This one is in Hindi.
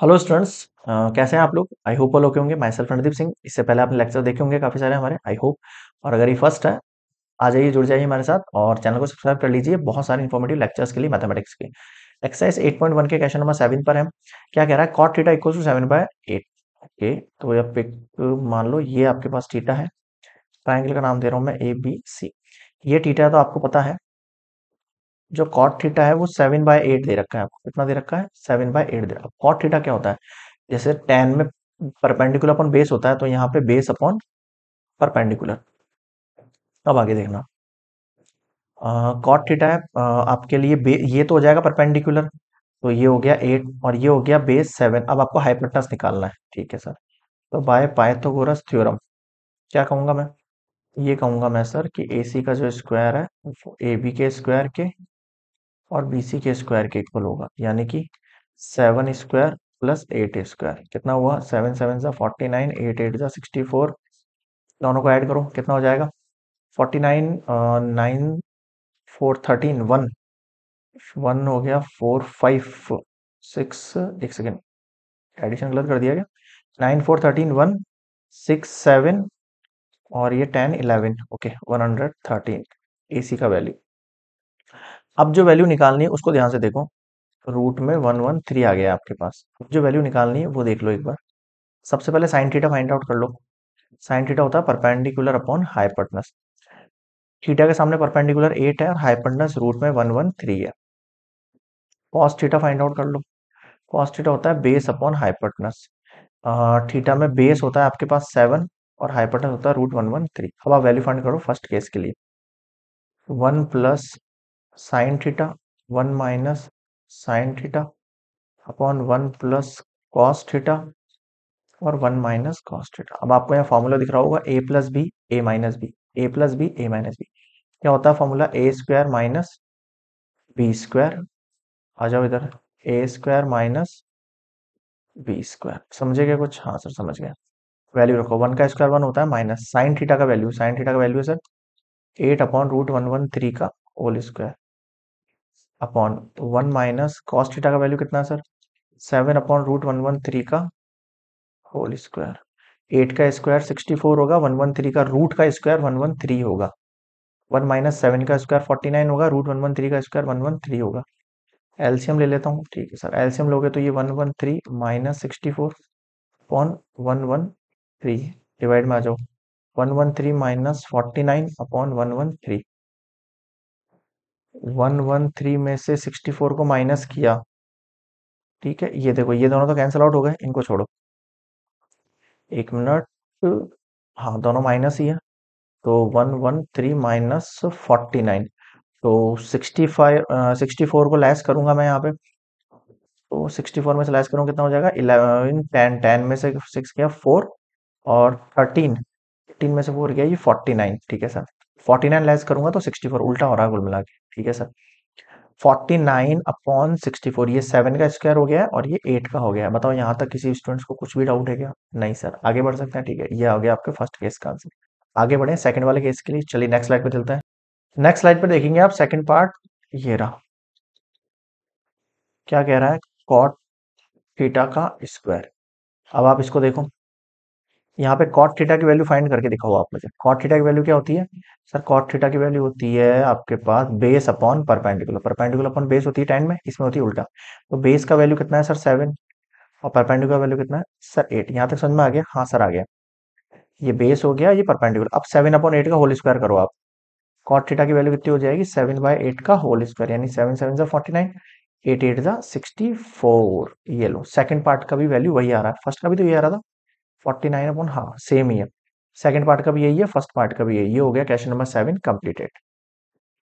हेलो स्टूडेंट्स uh, कैसे हैं आप लोग आई होप ऑल ओके होंगे माई सेल्फ रणदीप सिंह इससे पहले आपने लेक्चर देखे होंगे काफी सारे हमारे आई होप और अगर ये फर्स्ट है आ जाइए जुड़ जाइए हमारे साथ और चैनल को सब्सक्राइब कर लीजिए बहुत सारे इन्फॉर्मेटिव लेक्चर्स के लिए मैथमेटिक्स के एक्सरसाइज एट पॉइंट वन के क्वेश्चन नंबर सेवन पर है क्या कह रहा है cot theta equal to seven by eight okay तो आप पिक मान लो ये आपके पास टीटा है ट्राइंगल का नाम दे रहा हूँ मैं ए बी सी ये टीटा तो आपको पता है जो कॉट थीटा है वो सेवन बाय एट दे रखा है आपको कितना दे रखा है सेवन बाय एट दे रखा है कॉट थीटा क्या होता है जैसे टेन में परपेंडिकुलर अपॉन बेस होता है तो यहाँ पे बेस अपॉन परपेंडिकुलर अब आगे देखना कॉट थीटा है आ, आपके लिए ये तो हो जाएगा परपेंडिकुलर तो ये हो गया एट और ये हो गया बेस सेवन अब आपको हाइपोटेनस निकालना है ठीक है सर तो बाय पाइथागोरस थ्योरम क्या कहूँगा मैं ये कहूँगा मैं सर कि ए सी का जो स्क्वायर है ए बी के स्क्वायर के और बी सी के स्क्वायर के इक्वल होगा यानी कि seven square plus eight square कितना हुआ सेवन सेवन सा फोर्टी नाइन एट एट सा सिक्सटी फोर दोनों को ऐड करो कितना हो जाएगा forty nine nine four thirteen one one हो गया फोर फाइव सिक्स एक सेकेंड एडिशन गलत कर दिया गया nine four thirteen one six seven और ये ten eleven okay one hundred thirteen A C का वैल्यू अब जो वैल्यू निकालनी है उसको ध्यान से देखो रूट में वन वन थ्री आ गया आपके पास जो वैल्यू निकालनी है वो देख लो एक बार सबसे पहले साइन थीटा फाइंड आउट कर लो साइन थीटा होता है परपेंडिकुलर अपॉन हाइपटनस थीटा के सामने परपेंडिकुलर एट है और हाइपटनस रूट में वन वन थ्री है कॉस थीटा फाइंड आउट कर लो कॉस थीटा होता है बेस अपॉन हाइपटनस थीटा में बेस होता है आपके पास सेवन और हाइपटनस होता है रूट वन वन थ्री अब आप वैल्यू फाइंड करो फर्स्ट केस के लिए one plus sine theta one minus sine theta upon one plus cos theta और वन माइनस कॉस थीटा अब आपको यहाँ फॉर्मूला दिख रहा होगा A plus B A minus B A plus B A minus B क्या होता है formula A square minus B square आ जाओ इधर A square minus B square समझे गया कुछ हाँ सर समझ गया वैल्यू रखो वन का स्क्वायर वन होता है माइनस साइन थीटा का वैल्यू साइन थीटा का वैल्यू है sir eight upon root one one three का whole square upon one minus cos theta का वैल्यू कितना है sir seven upon root one one three का होल स्क्वायर एट का स्क्वायर सिक्सटी फोर होगा वन वन थ्री का रूट का स्क्वायर वन वन थ्री होगा वन माइनस सेवन का स्क्वायर फोर्टी नाइन होगा रूट वन वन थ्री का स्क्वायर वन वन थ्री होगा एल्शियम ले लेता हूँ ठीक है सर एल्शियम लोगे तो ये one one three minus sixty four upon one one three divide में आ जाओ one one three minus forty nine upon one one three one one three में से सिक्सटी फोर को माइनस किया ठीक है ये देखो ये दोनों तो कैंसिल आउट हो गए इनको छोड़ो एक मिनट हाँ दोनों माइनस ही है तो one one three minus forty nine तो सिक्सटी फाइव सिक्सटी फोर को लैस करूंगा मैं यहाँ पे तो सिक्सटी फोर में से लैस करूँ कितना हो जाएगा इलेवन टेन टेन में से सिक्स गया फोर और थर्टीन थर्टीन में से फोर गया ये फोर्टी नाइन ठीक है सर फोर्टी नाइन लेस करूंगा तो सिक्सटी फोर उल्टा हो रहा है कुल मिला के ठीक है sir forty nine upon sixty four ये सेवन का स्क्वायर हो गया है और ये एट का हो गया है बताओ यहाँ तक किसी स्टूडेंट्स को कुछ भी डाउट है क्या नहीं सर आगे बढ़ सकते हैं ठीक है ये हो गया आपके फर्स्ट केस का आंसर आगे बढ़े सेकंड वाले केस के लिए चलिए नेक्स्ट स्लाइड पर चलते हैं नेक्स्ट स्लाइड पर देखेंगे आप सेकंड पार्ट ये रहा क्या कह रहा है कॉट थीटा का स्क्वायर अब आप इसको देखो यहाँ पे कॉट थीटा की वैल्यू फाइंड करके दिखाओ आप मुझे कॉट थीटा की वैल्यू क्या होती है सर कॉट थीटा की वैल्यू होती है आपके पास base upon perpendicular perpendicular upon base होती है टेन में इसमें होती है उल्टा तो बेस का वैल्यू कितना है सर सेवन और परपेंडिकुलर वैल्यू कितना है सर एट यहाँ तक समझ में आ गया हाँ सर आ गया ये बेस हो गया ये परपेंडिकुलर अब सेवन अपॉन एट का होल स्क्वायर करो आप कॉट थीटा की वैल्यू कितनी हो जाएगी सेवन बाय एट का होल स्क्वायर यानी सेवन सेवन सा forty nine eight eight sixty four ये लो सेकेंड पार्ट का भी वैल्यू वही आ रहा है फर्स्ट का भी तो ये आ रहा था फोर्टी नाइन अपॉन हाँ सेम ही है सेकंड पार्ट का भी यही है फर्स्ट पार्ट का भी यही हो गया क्वेश्चन नंबर सेवन कंप्लीटेड